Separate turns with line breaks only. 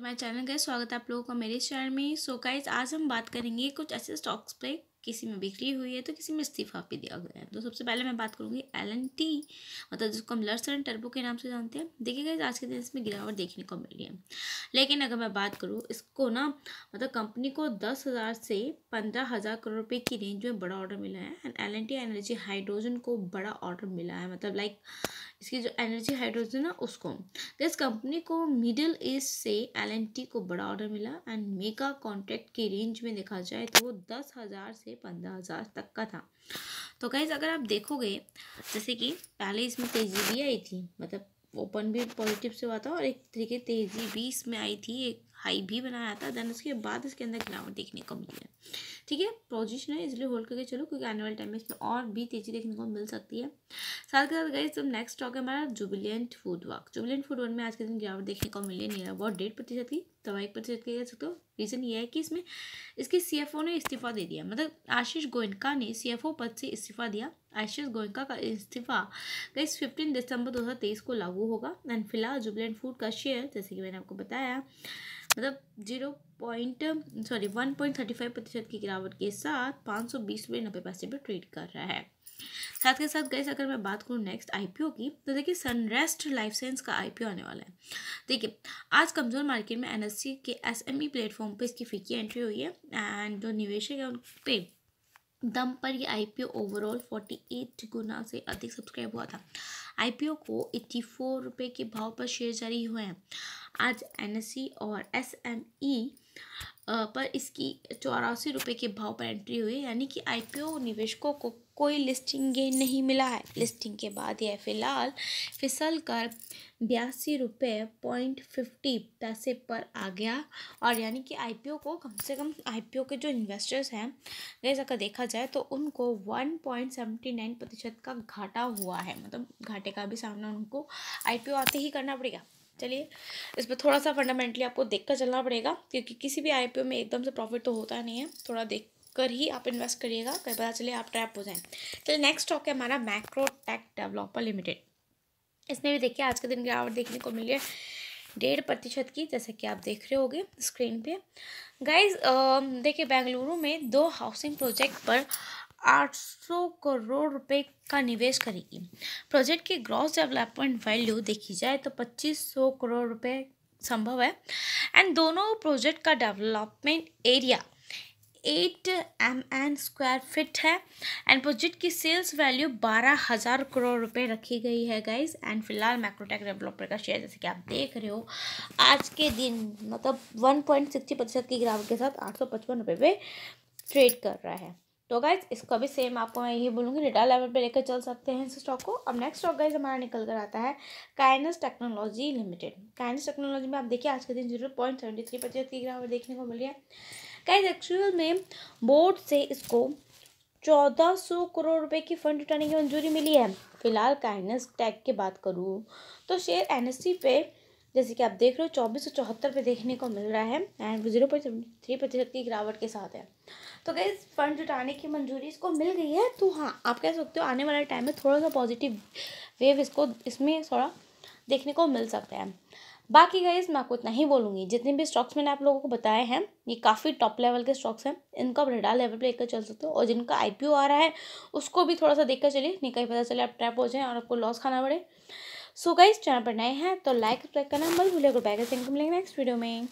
to my channel का स्वागत है आप लोगों का मेरे चैनल में सो so आज हम बात करेंगे कुछ ऐसे स्टॉक्स पे किसी में बिक्री हुई है तो किसी में इस्तीफा भी दिया गया है तो सबसे पहले मैं बात करूँगी एल एन टी मतलब जिसको हम लर्स एंड टर्बो के नाम से जानते हैं देखिए गाइज़ आज के दिन इसमें गिरावट देखने को मिली है लेकिन अगर मैं बात करूँ इसको ना मतलब कंपनी को दस हज़ार से पंद्रह हज़ार करोड़ रुपये की रेंज में बड़ा ऑर्डर मिला है and L N T energy hydrogen को बड़ा ऑर्डर मिला है मतलब लाइक इसकी जो एनर्जी हाइड्रोजन है उसको इस कंपनी को मिडिल ईस्ट से एल को बड़ा ऑर्डर मिला एंड मेगा कॉन्ट्रैक्ट की रेंज में देखा जाए तो वो दस हज़ार से पंद्रह हज़ार तक का था तो गाइज अगर आप देखोगे जैसे कि पहले इसमें तेजी भी आई थी मतलब ओपन भी पॉजिटिव से हुआ था और एक तरीके तेजी भी इसमें आई थी एक हाई भी बनाया था देन उसके बाद इसके अंदर गिरावट देखने को मिली है ठीक है पोजिशन है इसलिए होल्ड करके चलो क्योंकि आने वाले टाइम में इसमें और भी तेज़ी देखने को मिल सकती है साथ के साथ गई तो नेक्स्ट स्टॉक है हमारा Jubilant food work Jubilant food work में आज के दिन गिरावट देखने को मिली है नियर अबाउट डेढ़ प्रतिशत की तो एक प्रतिशत की कह सकते हो रीज़न ये है कि इसमें इसके सी ने इस्तीफा दे दिया मतलब आशीष गोयनका ने सी पद से इस्तीफा दिया आशीष गोयनका का इस्तीफा गई फिफ्टीन दिसंबर दो को लागू होगा एंड फिलहाल जुबिलियंट फूड का शेयर जैसे कि मैंने आपको बताया मतलब zero point sorry one point thirty five प्रतिशत की गिरावट के साथ पाँच सौ बीस रुपये नब्बे पैसे पर ट्रेड कर रहा है साथ के साथ गैस अगर मैं बात करूँ नेक्स्ट आईपीओ की तो देखिए सनरेस्ट लाइफ साइंस का आईपीओ आने वाला है देखिए आज कमजोर मार्केट में एनएससी के एसएमई प्लेटफॉर्म e पे इसकी फीकी एंट्री हुई है एंड जो निवेशक है उन पे दम पर ये आईपीओ ओवरऑल फोर्टी एट गुना से अधिक सब्सक्राइब हुआ था आईपीओ को एट्टी फोर रुपये के भाव पर शेयर जारी हुए हैं आज एनएससी e और एसएमई पर इसकी चौरासी रुपये के भाव पर एंट्री हुई यानी कि आईपीओ निवेशकों को कोई लिस्टिंग गेन नहीं मिला है लिस्टिंग के बाद यह फिलहाल फिसल कर बयासी रुपये पॉइंट फिफ्टी पैसे पर आ गया और यानी कि आईपीओ को कम से कम आईपीओ के जो इन्वेस्टर्स हैं जैसे अगर देखा जाए तो उनको वन पॉइंट सेवेंटी नाइन प्रतिशत का घाटा हुआ है मतलब घाटे का भी सामना उनको आईपीओ आते ही करना पड़ेगा चलिए इस पर थोड़ा सा फंडामेंटली आपको देख कर चलना पड़ेगा क्योंकि किसी भी आई में एकदम से प्रॉफिट तो होता नहीं है थोड़ा देख कर ही आप इन्वेस्ट करिएगा कहीं पता चले आप ट्रैप हो जाएं चलिए नेक्स्ट स्टॉक है हमारा मैक्रो डेवलपर लिमिटेड इसमें भी देखिए आज के दिन गिरावट देखने को मिली है डेढ़ प्रतिशत की जैसे कि आप देख रहे होगे स्क्रीन पे गाइस देखिए बेंगलुरु में दो हाउसिंग प्रोजेक्ट पर 800 करोड़ रुपए का निवेश करेगी प्रोजेक्ट की ग्रॉस डेवलपमेंट वैल्यू देखी जाए तो 2500 करोड़ रुपए संभव है एंड दोनों प्रोजेक्ट का development area eight M N square feet है एंड प्रोजेक्ट की सेल्स वैल्यू बारह हज़ार करोड़ रुपए रखी गई है गाइस एंड फिलहाल मैक्रोटेक डेवलपर का शेयर जैसे कि आप देख रहे हो आज के दिन मतलब वन पॉइंट सिक्सटी प्रतिशत की गिरावट के साथ आठ सौ पचपन रुपये पे ट्रेड कर रहा है तो गाइज इसको भी सेम आपको मैं यही बोलूँगी डेटा लेवल पे लेकर चल सकते हैं इस स्टॉक को अब नेक्स्ट स्टॉक गाइज हमारा निकल कर आता है Kaynes technology limited Kaynes technology में आप देखिए आज के दिन जीरो पॉइंट सेवेंटी थ्री प्रतिशत की गिरावट देखने को मिल रही है गाइज एक्चुअल में बोर्ड से इसको चौदह सौ करोड़ रुपए की फंड जुटाने की मंजूरी मिली है फिलहाल काइनस टैग की बात करूँ तो शेयर एन पे जैसे कि आप देख रहे हो चौबीस सौ चौहत्तर पे देखने को मिल रहा है एंड जीरो पॉइंट थ्री प्रतिशत की गिरावट के साथ है तो गई फंड जुटाने की मंजूरी इसको मिल गई है तो हाँ आप कह सकते हो आने वाले टाइम में थोड़ा सा पॉजिटिव वेव इसको इसमें थोड़ा देखने को मिल सकता है बाकी गई मैं आपको इतना ही बोलूँगी जितने भी स्टॉक्स मैंने आप लोगों को बताए हैं ये काफ़ी टॉप लेवल के स्टॉक्स हैं इनको आप रेडा लेवल पर लेकर चल सकते हो और जिनका आई आ रहा है उसको भी थोड़ा सा देख कर चलिए नहीं कहीं पता चले आप ट्रैप हो जाएँ और आपको लॉस खाना पड़े सो गाइस चैनल पर नए हैं तो लाइक सब्सक्राइब करना मत भूलिएगा मिलेंगे नेक्स्ट वीडियो में